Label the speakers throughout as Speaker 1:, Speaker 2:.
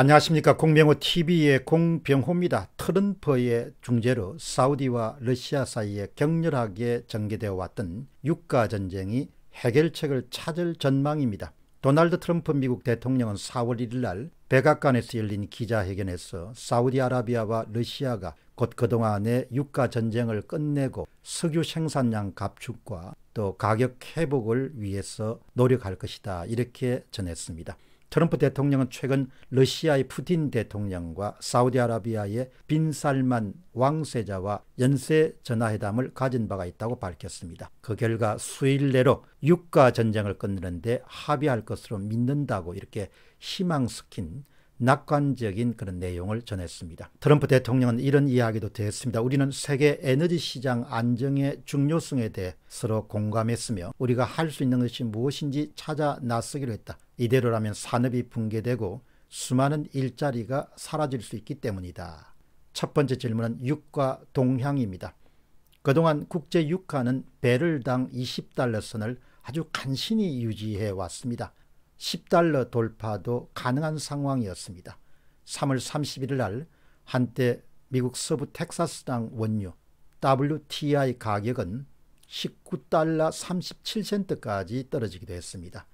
Speaker 1: 안녕하십니까 공병호 TV의 공병호입니다. 트럼프의 중재로 사우디와 러시아 사이에 격렬하게 전개되어 왔던 유가 전쟁이 해결책을 찾을 전망입니다. 도널드 트럼프 미국 대통령은 4월 1일 날 백악관에서 열린 기자회견에서 사우디아라비아와 러시아가 곧 그동안의 유가 전쟁을 끝내고 석유 생산량 감축과 또 가격 회복을 위해서 노력할 것이다 이렇게 전했습니다. 트럼프 대통령은 최근 러시아의 푸틴 대통령과 사우디아라비아의 빈살만 왕세자와 연쇄 전화회담을 가진 바가 있다고 밝혔습니다. 그 결과 수일 내로 유가 전쟁을 끝내는데 합의할 것으로 믿는다고 이렇게 희망 스킨 낙관적인 그런 내용을 전했습니다. 트럼프 대통령은 이런 이야기도 되습니다 우리는 세계 에너지 시장 안정의 중요성에 대해 서로 공감했으며 우리가 할 수 있는 것이 무엇인지 찾아 나서기로 했다. 이대로라면 산업이 붕괴되고 수많은 일자리가 사라질 수 있기 때문이다. 첫 번째 질문은 육과 동향입니다. 그동안 국제 유가는 배럴당 20달러 선을 아주 간신히 유지해 왔습니다. 10달러 돌파도 가능한 상황이었습니다. 3월 31일 날 한때 미국 서부 텍사스당 원유 WTI 가격은 19달러 37센트까지 떨어지기도 했습니다.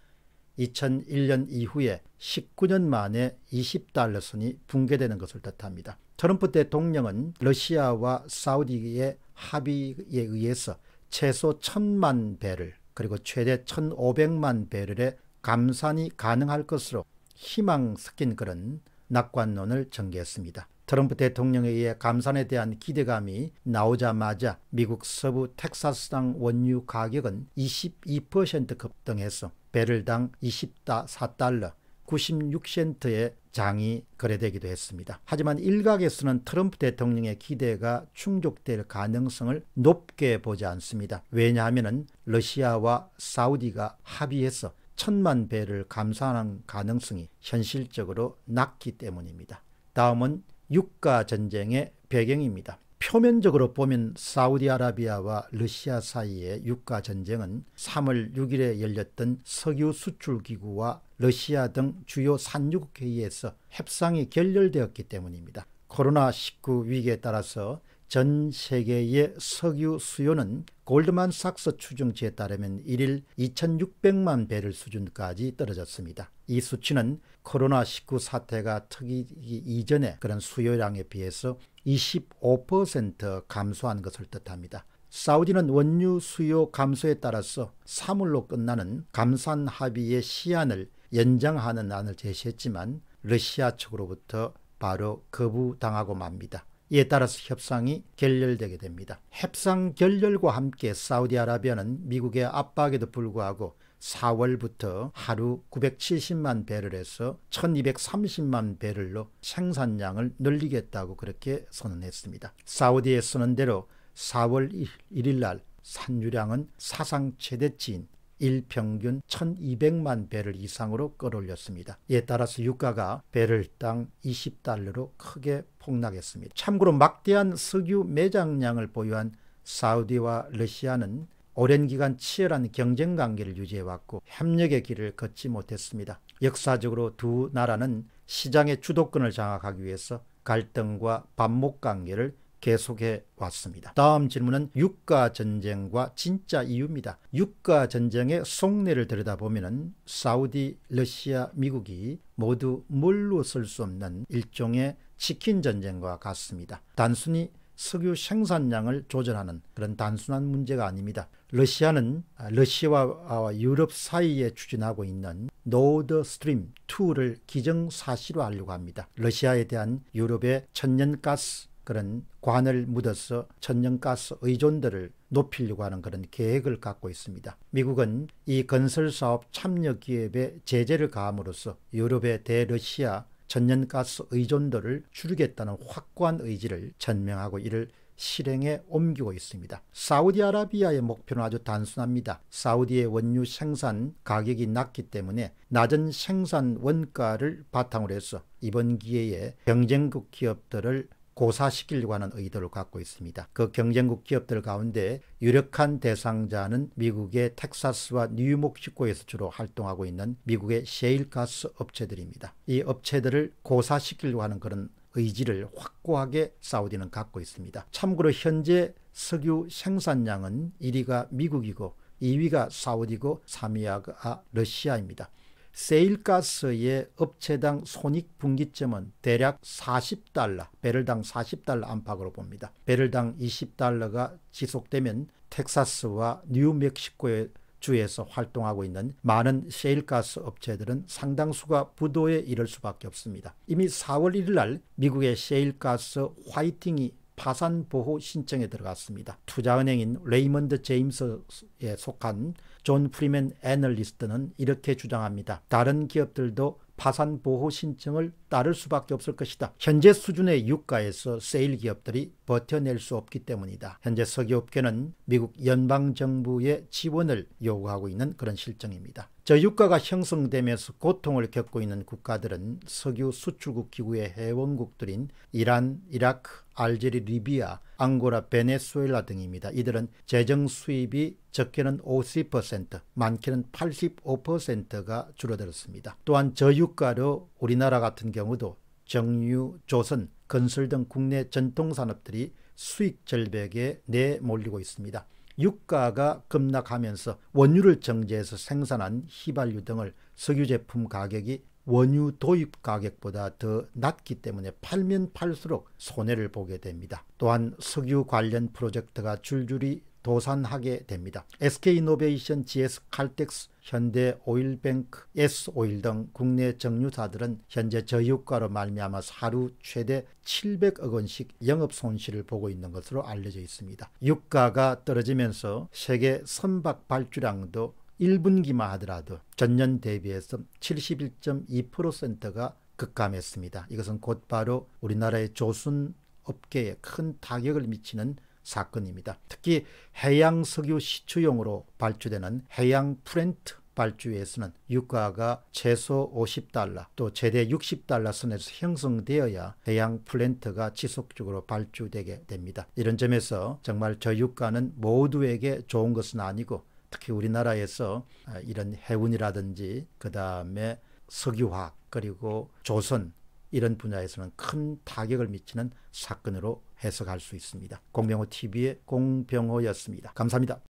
Speaker 1: 2001년 이후에 19년 만에 20달러 선이 붕괴되는 것을 뜻합니다. 트럼프 대통령은 러시아와 사우디의 합의에 의해서 최소 천만 배를 그리고 최대 천오백만 배럴의 감산이 가능할 것으로 희망 섞인 그런 낙관론을 전개했습니다. 트럼프 대통령에 의해 감산에 대한 기대감이 나오자마자 미국 서부 텍사스당 원유 가격은 22% 급등해서 배럴당 24달러 96센트의 장이 거래되기도 했습니다. 하지만 일각에서는 트럼프 대통령의 기대가 충족될 가능성을 높게 보지 않습니다. 왜냐하면 러시아와 사우디가 합의해서 천만 배를 감소하는 가능성이 현실적으로 낮기 때문입니다. 다음은 유가 전쟁의 배경입니다. 표면적으로 보면 사우디아라비아와 러시아 사이의 유가 전쟁은 3월 6일에 열렸던 석유 수출 기구와 러시아 등 주요 산유국 회의에서 협상이 결렬되었기 때문입니다. 코로나19 위기에 따라서 전 세계의 석유 수요는 골드만삭스 추정치에 따르면 1일 2,600만 배럴 수준까지 떨어졌습니다. 이 수치는 코로나19 사태가 터기기 이전에 그런 수요량에 비해서 25% 감소한 것을 뜻합니다. 사우디는 원유 수요 감소에 따라서 3월로 끝나는 감산 합의의 시한을 연장하는 안을 제시했지만 러시아 측으로부터 바로 거부당하고 맙니다. 이에 따라서 협상이 결렬되게 됩니다. 협상 결렬과 함께 사우디아라비아는 미국의 압박에도 불구하고 4월부터 하루 970만 배를 해서 1230만 배를로 생산량을 늘리겠다고 그렇게 선언했습니다. 사우디에 쓰는 대로 4월 1일 날 산유량은 사상 최대치인 일평균 1200만 배를 이상으로 끌어올렸습니다. 이에 따라서 유가가 배럴당 20달러로 크게 폭락했습니다. 참고로 막대한 석유 매장량을 보유한 사우디와 러시아는 오랜 기간 치열한 경쟁 관계를 유지해왔고 협력의 길을 걷지 못했습니다. 역사적으로 두 나라는 시장의 주도권을 장악하기 위해서 갈등과 반목 관계를 계속해 왔습니다. 다음 질문은 유가전쟁과 진짜 이유입니다. 유가전쟁의 속내를 들여다보면 사우디, 러시아, 미국이 모두 뭘로 쓸수 없는 일종의 치킨전쟁과 같습니다. 단순히 석유 생산량을 조절하는 그런 단순한 문제가 아닙니다. 러시아는 아, 러시아와 유럽 사이에 추진하고 있는 노드 스트림 2를 기정사실화하려고 합니다. 러시아에 대한 유럽의 천연가스 그런 관을 묻어서 천연가스 의존도를 높이려고 하는 그런 계획을 갖고 있습니다. 미국은 이 건설사업 참여 기업에 제재를 가함으로써 유럽의 대러시아 천연가스 의존도를 줄이겠다는 확고한 의지를 전명하고 이를 실행에 옮기고 있습니다. 사우디아라비아의 목표는 아주 단순합니다. 사우디의 원유 생산 가격이 낮기 때문에 낮은 생산 원가를 바탕으로 해서 이번 기회에 경쟁국 기업들을 고사시키려고 하는 의도를 갖고 있습니다. 그 경쟁국 기업들 가운데 유력한 대상자는 미국의 텍사스와 뉴멕시코에서 주로 활동하고 있는 미국의 셰일가스 업체들입니다. 이 업체들을 고사시키려고 하는 그런 의지를 확고하게 사우디는 갖고 있습니다. 참고로 현재 석유 생산량은 1위가 미국이고 2위가 사우디고 3위가 러시아입니다. 세일가스의 업체당 손익분기점은 대략 40달러, 배럴당 40달러 안팎으로 봅니다. 배럴당 20달러가 지속되면 텍사스와 뉴멕시코의 주에서 활동하고 있는 많은 셰일가스 업체들은 상당수가 부도에 이를 수밖에 없습니다. 이미 4월 1일 날 미국의 셰일가스 화이팅이 파산 보호 신청에 들어갔습니다. 투자은행인 레이먼드 제임스에 속한 존 프리맨 애널리스트는 이렇게 주장합니다. 다른 기업들도 파산 보호 신청을 따를 수밖에 없을 것이다. 현재 수준의 유가에서 세일 기업들이 버텨낼 수 없기 때문이다. 현재 석유업계는 미국 연방정부의 지원을 요구하고 있는 그런 실정입니다. 저유가가 형성되면서 고통을 겪고 있는 국가들은 석유 수출국 기구의 회원국들인 이란, 이라크, 알제리, 리비아, 앙고라, 베네수엘라 등입니다. 이들은 재정 수입이 적게는 50%, 많게는 85%가 줄어들었습니다. 또한 저유가로 우리나라 같은 경우 경우도 정유, 조선, 건설 등 국내 전통산업들이 수익 절벽에 내몰리고 있습니다. 유가가 급락하면서 원유를 정제해서 생산한 휘발유 등을 석유 제품 가격이 원유 도입 가격보다 더 낮기 때문에 팔면 팔수록 손해를 보게 됩니다. 또한 석유 관련 프로젝트가 줄줄이 도산하게 됩니다. SK이노베이션, GS칼텍스, 현대오일뱅크, S오일 등 국내 정유사들은 현재 저유가로 말미암아 하루 최대 700억 원씩 영업 손실을 보고 있는 것으로 알려져 있습니다. 유가가 떨어지면서 세계 선박 발주량도 1분기만 하더라도 전년 대비해서 71.2%가 급감했습니다. 이것은 곧바로 우리나라의 조선 업계에 큰 타격을 미치는 사건입니다. 특히 해양 석유 시추용으로 발주되는 해양 프렌트 발주에서는 유가가 최소 50달러 또 최대 60달러 선에서 형성되어야 해양 플랜트가 지속적으로 발주되게 됩니다. 이런 점에서 정말 저유가는 모두에게 좋은 것은 아니고 특히 우리나라에서 아, 이런 해운이라든지 그 다음에 석유화학 그리고 조선 이런 분야에서는 큰 타격을 미치는 사건으로 해석할 수 있습니다. 공병호 TV의 공병호였습니다. 감사합니다.